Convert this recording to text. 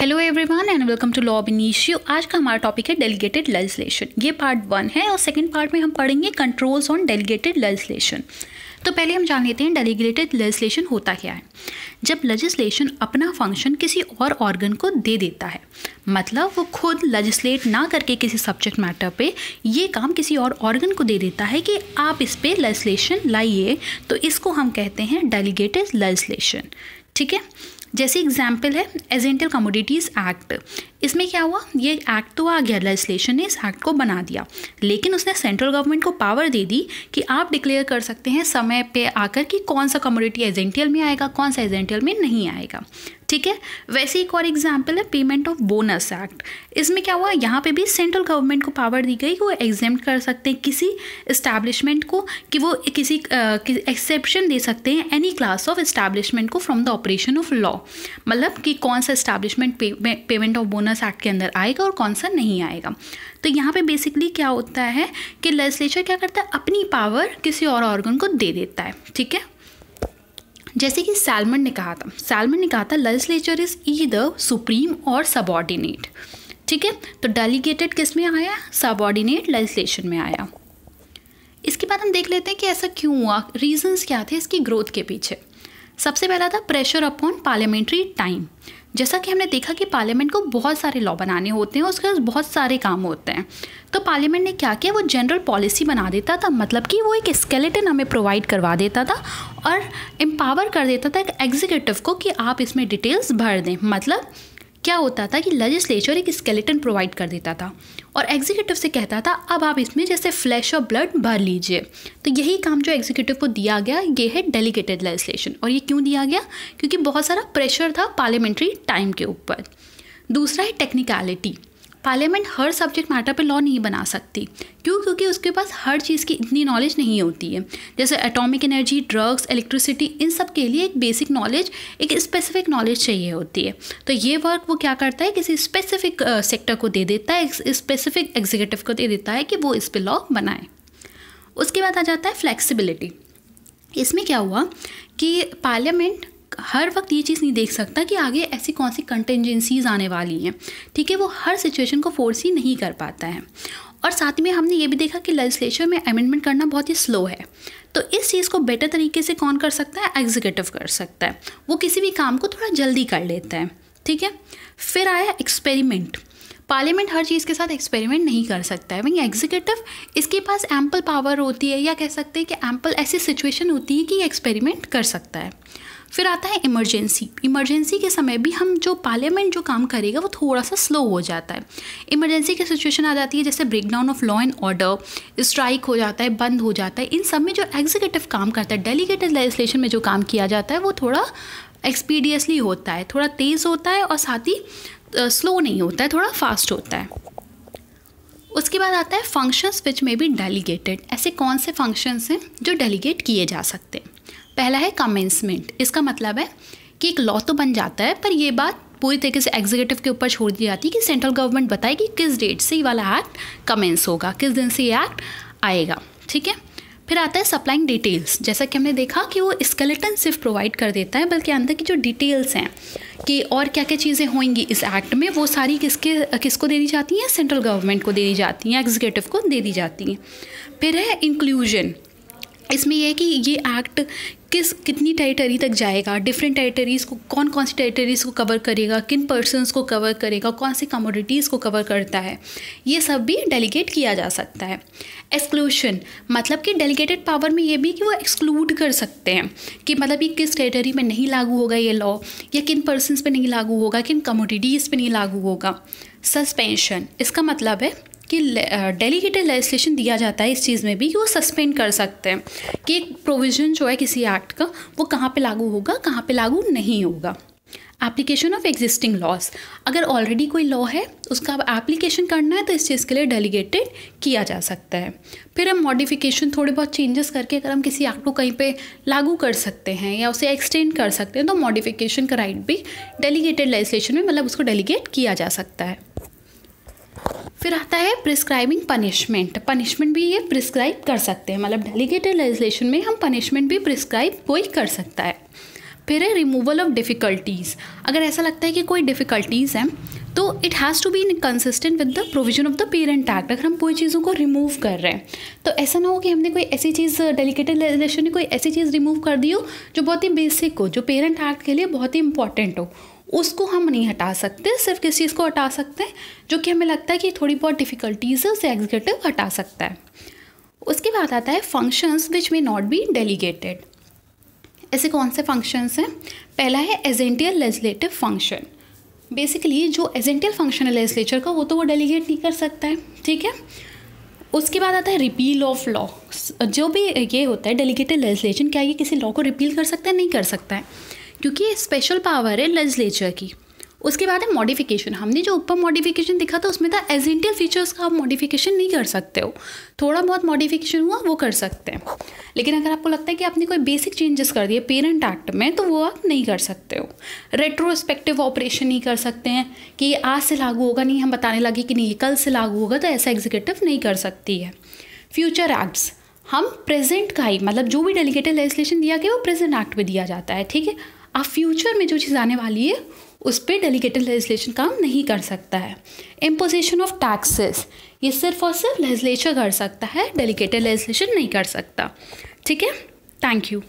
hello everyone and welcome to law issue आज का हमारा टॉपिक है डेलीगेटेड लेजिस्लेशन ये पार्ट वन है और सेकंड पार्ट में हम पढ़ेंगे कंट्रोल्स ऑन डेलीगेटेड लेजिस्लेशन तो पहले हम जान लेते हैं डेलीगेटेड लेजिस्लेशन होता क्या है जब लेजिस्लेशन अपना फंक्शन किसी और ऑर्गन को दे देता है मतलब वो खुद लेजिस्लेट ना करके किसी सब्जेक्ट मैटर पे ये काम किसी और ऑर्गन को दे देता है कि आप इस पर लेजिस्लेशन लाइए तो इसको हम कहते हैं डेलीगेटेड लेजिस्लेशन ठीक है जैसे एग्जाम्पल है एजेंटल कमोडिटीज़ एक्ट इसमें क्या हुआ ये एक्ट तो आ गया लेजिस्लेशन ने इस एक्ट को बना दिया लेकिन उसने सेंट्रल गवर्नमेंट को पावर दे दी कि आप डिक्लेयर कर सकते हैं समय पे आकर कि कौन सा कमोडिटी एजेंटियल में आएगा कौन सा एजेंटियल में नहीं आएगा ठीक है वैसे एक और एग्जाम्पल है पेमेंट ऑफ बोनस एक्ट इसमें क्या हुआ यहाँ पे भी सेंट्रल गवर्नमेंट को पावर दी गई कि वो एग्जाम कर सकते हैं किसी इस्टेब्लिशमेंट को कि वो किसी एक्सेप्शन uh, दे सकते हैं एनी क्लास ऑफ इस्टेब्लिशमेंट को from the operation of law मतलब कि कौन सा इस्टेब्लिशमेंट पे, पेमेंट ऑफ बोनस एक्ट के अंदर आएगा और कौन सा नहीं आएगा तो यहाँ पे बेसिकली क्या होता है कि लेजिस्लेचर क्या करता है अपनी पावर किसी और ऑर्गन को दे देता है ठीक है जैसे कि सैलमन ने कहा था सैलमन ने कहा था लेजिस्लेचर इज़ ई द सुप्रीम और सबॉर्डिनेट ठीक है तो डेलीगेटेड किस में आया सबॉर्डिनेट लेजिस्लेशन में आया इसके बाद हम देख लेते हैं कि ऐसा क्यों हुआ रीजंस क्या थे इसकी ग्रोथ के पीछे सबसे पहला था प्रेशर अपॉन पार्लियामेंट्री टाइम जैसा कि हमने देखा कि पार्लियामेंट को बहुत सारे लॉ बनाने होते हैं उसके बहुत सारे काम होते हैं तो पार्लियामेंट ने क्या किया वो जनरल पॉलिसी बना देता था मतलब कि वो एक स्केलेटन हमें प्रोवाइड करवा देता था और एम्पावर कर देता था एक एग्जीक्यूटिव को कि आप इसमें डिटेल्स भर दें मतलब क्या होता था कि लेजिस्लेचर एक स्केलेटन प्रोवाइड कर देता था और एग्जीक्यूटिव से कहता था अब आप इसमें जैसे फ्लैश और ब्लड भर लीजिए तो यही काम जो एग्जीक्यूटिव को दिया गया ये है डेलीगेटेड लेजिस्लेशन और ये क्यों दिया गया क्योंकि बहुत सारा प्रेशर था पार्लियामेंट्री टाइम के ऊपर दूसरा है टेक्निकलिटी पार्लियामेंट हर सब्जेक्ट मैटर पे लॉ नहीं बना सकती क्यों क्योंकि उसके पास हर चीज़ की इतनी नॉलेज नहीं होती है जैसे एटॉमिक एनर्जी ड्रग्स इलेक्ट्रिसिटी इन सब के लिए एक बेसिक नॉलेज एक स्पेसिफिक नॉलेज चाहिए होती है तो ये वर्क वो क्या करता है किसी स्पेसिफिक सेक्टर को दे देता है स्पेसिफिक एग्जीक्यूटिव को दे देता है कि वो इस पर लॉ बनाए उसके बाद आ जाता है फ्लैक्सीबिलिटी इसमें क्या हुआ कि पार्लियामेंट हर वक्त ये चीज़ नहीं देख सकता कि आगे ऐसी कौन सी कंटेंजेंसीज आने वाली हैं ठीक है वो हर सिचुएशन को फोर्स ही नहीं कर पाता है और साथ में हमने ये भी देखा कि लेजिस्लेचर में अमेंडमेंट करना बहुत ही स्लो है तो इस चीज़ को बेटर तरीके से कौन कर सकता है एग्जीक्यूटिव कर सकता है वो किसी भी काम को थोड़ा जल्दी कर लेता है ठीक है फिर आया एक्सपेरिमेंट पार्लियामेंट हर चीज़ के साथ एक्सपेरिमेंट नहीं कर सकता है वहीं एग्जीक्यूटिव इसके पास एम्पल पावर होती है या कह सकते हैं कि एम्पल ऐसी सिचुएशन होती है कि ये एक्सपेरिमेंट कर सकता है फिर आता है इमरजेंसी इमरजेंसी के समय भी हम जो पार्लियामेंट जो काम करेगा वो थोड़ा सा स्लो हो जाता है इमरजेंसी की सिचुएशन आ जाती है जैसे breakdown of law and order strike हो जाता है बंद हो जाता है इन सब में जो एग्जीक्यूटिव काम करता है डेलीगेटेड लेजिस्लेशन में जो काम किया जाता है वो थोड़ा एक्सपीडियसली होता है थोड़ा तेज़ होता है और साथ ही स्लो नहीं होता है थोड़ा फास्ट होता है उसके बाद आता है फंक्शंस विच में बी डेलीगेटेड ऐसे कौन से फंक्शंस हैं जो डेलीगेट किए जा सकते हैं पहला है कमेंसमेंट इसका मतलब है कि एक लॉ तो बन जाता है पर यह बात पूरी तरीके से एग्जीक्यूटिव के ऊपर छोड़ दी जाती है कि सेंट्रल गवर्नमेंट बताए कि किस डेट से ये वाला एक्ट कमेंस होगा किस दिन से ये एक्ट आएगा ठीक है फिर आता है सप्लाइंग डिटेल्स जैसा कि हमने देखा कि वो स्केलेटन सिर्फ प्रोवाइड कर देता है बल्कि अंदर की जो डिटेल्स हैं कि और क्या क्या चीज़ें होंगी इस एक्ट में वो सारी किसके किसको दे दी जाती हैं सेंट्रल गवर्नमेंट को दे दी जाती हैं एग्जीक्यूटिव को दे दी जाती हैं फिर है इंक्लूजन इसमें यह है कि ये एक्ट किस कितनी टेरिटरी तक जाएगा डिफरेंट टेरिटरीज़ को कौन कौन सी टेरिटरीज़ को कवर करेगा किन पर्सनस को कवर करेगा कौन सी कमोडिटीज़ को कवर करता है ये सब भी डेलीगेट किया जा सकता है एक्सक्लूशन मतलब कि डेलीगेटेड पावर में ये भी कि वो एक्सक्लूड कर सकते हैं कि मतलब ये किस टेरिटरी में नहीं लागू होगा ये लॉ या किन पर्सनस पर नहीं लागू होगा किन कमोडिटीज़ पर नहीं लागू होगा सस्पेंशन इसका मतलब है कि डेलीगेटेड लेजिस्लेशन दिया जाता है इस चीज़ में भी कि वो सस्पेंड कर सकते हैं कि एक प्रोविज़न जो है किसी एक्ट का वो कहाँ पे लागू होगा कहाँ पे लागू नहीं होगा एप्लीकेशन ऑफ एग्जिस्टिंग लॉज अगर ऑलरेडी कोई लॉ है उसका अब एप्लीकेशन करना है तो इस चीज़ के लिए डेलीगेटेड किया जा सकता है फिर हम मॉडिफिकेशन थोड़े बहुत चेंजेस करके अगर हम किसी एक्ट को कहीं पे लागू कर सकते हैं या उसे एक्सटेंड कर सकते हैं तो मॉडिफिकेशन का राइट भी डेलीगेटेड लेजिस्लेशन में मतलब उसको डेलीगेट किया जा सकता है फिर आता है प्रिस्क्राइबिंग पनिशमेंट पनिशमेंट भी ये प्रिस्क्राइब कर सकते हैं मतलब डेलीगेटेड लेजिस्लेशन में हम पनिशमेंट भी प्रिस्क्राइब कोई कर सकता है फिर है रिमूवल ऑफ डिफ़िकल्टीज़ अगर ऐसा लगता है कि कोई डिफ़िकल्टीज़ हैं तो it has to be consistent with the provision of the parent act अगर हम कोई चीज़ों को रिमूव कर रहे हैं तो ऐसा ना हो कि हमने कोई ऐसी चीज़ डेलीकेटेड लेजिस्लेशन में कोई ऐसी चीज़ रिमूव कर दी हो जो बहुत ही बेसिक हो जो पेरेंट एक्ट के लिए बहुत ही इंपॉर्टेंट हो उसको हम नहीं हटा सकते सिर्फ किस चीज़ को हटा सकते हैं जो कि हमें लगता है कि थोड़ी बहुत डिफ़िकल्टीज़ है उसे एग्जीक्यूटिव हटा सकता है उसके बाद आता है functions which may not be delegated ऐसे कौन से फंक्शंस हैं पहला है एजेंटियल लेजिस्लेटिव फंक्शन बेसिकली जो एजेंटियल फंक्शन है लेजिस्लेचर का वो तो वो डेलीगेट नहीं कर सकता है ठीक है उसके बाद आता है रिपील ऑफ लॉ जो भी ये होता है डेलीगेटेड लेजिस्लेशन क्या ये किसी लॉ को रिपील कर सकता है नहीं कर सकता है क्योंकि ये स्पेशल पावर है लेजिस्लेचर की उसके बाद है मॉडिफिकेशन हमने जो ऊपर मॉडिफिकेशन दिखा था उसमें था एजेंटियल फीचर्स का आप मॉडिफिकेशन नहीं कर सकते हो थोड़ा बहुत मॉडिफिकेशन हुआ वो कर सकते हैं लेकिन अगर आपको लगता है कि आपने कोई बेसिक चेंजेस कर दिए पेरेंट एक्ट में तो वो आप नहीं कर सकते हो रेट्रोस्पेक्टिव ऑपरेशन नहीं कर सकते हैं कि आज से लागू होगा नहीं हम बताने लगे कि नहीं कल से लागू होगा तो ऐसा एग्जीक्यूटिव नहीं कर सकती है फ्यूचर एक्ट्स हम प्रेजेंट का ही मतलब जो भी डेलीगेटेड लेजिस्लेशन दिया गया वो प्रेजेंट एक्ट में दिया जाता है ठीक है अब फ्यूचर में जो चीज़ आने वाली है उस पर डेलीगेटेड लेजिस्लेशन काम नहीं कर सकता है इम्पोजिशन ऑफ टैक्सेस ये सिर्फ और सिर्फ लेजिस्लेचर कर सकता है डेलीगेटेड लेजिस्लेशन नहीं कर सकता ठीक है थैंक यू